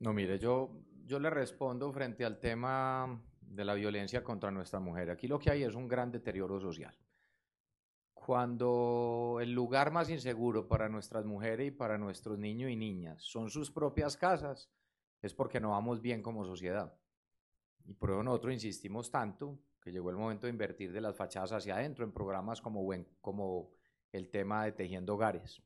No, mire, yo, yo le respondo frente al tema de la violencia contra nuestra mujer. Aquí lo que hay es un gran deterioro social. Cuando el lugar más inseguro para nuestras mujeres y para nuestros niños y niñas son sus propias casas, es porque no vamos bien como sociedad. Y por eso nosotros insistimos tanto que llegó el momento de invertir de las fachadas hacia adentro en programas como, como el tema de Tejiendo Hogares.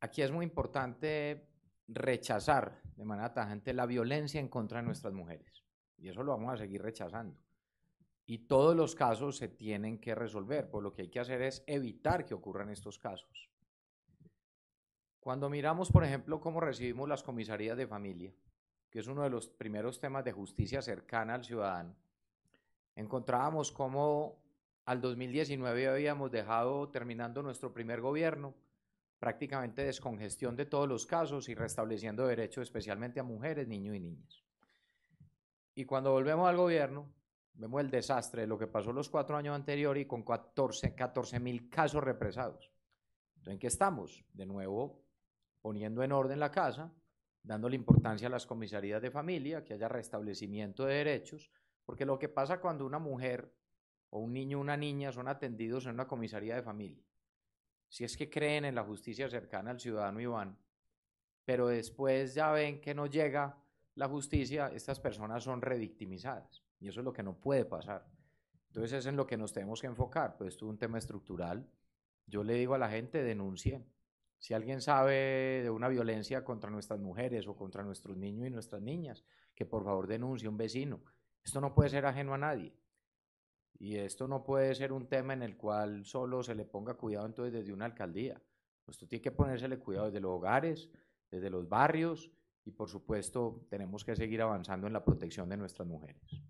Aquí es muy importante rechazar de manera tajante la violencia en contra de nuestras mujeres. Y eso lo vamos a seguir rechazando. Y todos los casos se tienen que resolver, por pues lo que hay que hacer es evitar que ocurran estos casos. Cuando miramos, por ejemplo, cómo recibimos las comisarías de familia, que es uno de los primeros temas de justicia cercana al ciudadano, encontrábamos cómo al 2019 habíamos dejado, terminando nuestro primer gobierno, prácticamente descongestión de todos los casos y restableciendo derechos especialmente a mujeres, niños y niñas. Y cuando volvemos al gobierno, vemos el desastre de lo que pasó los cuatro años anteriores y con 14 mil casos represados. Entonces, ¿en qué estamos? De nuevo, poniendo en orden la casa, dándole importancia a las comisarías de familia, que haya restablecimiento de derechos, porque lo que pasa cuando una mujer o un niño o una niña son atendidos en una comisaría de familia si es que creen en la justicia cercana al ciudadano Iván, pero después ya ven que no llega la justicia, estas personas son redictimizadas Y eso es lo que no puede pasar. Entonces es en lo que nos tenemos que enfocar. Pues esto es un tema estructural. Yo le digo a la gente, denuncien. Si alguien sabe de una violencia contra nuestras mujeres o contra nuestros niños y nuestras niñas, que por favor denuncie un vecino. Esto no puede ser ajeno a nadie. Y esto no puede ser un tema en el cual solo se le ponga cuidado entonces desde una alcaldía. Esto tiene que ponérsele cuidado desde los hogares, desde los barrios y por supuesto tenemos que seguir avanzando en la protección de nuestras mujeres.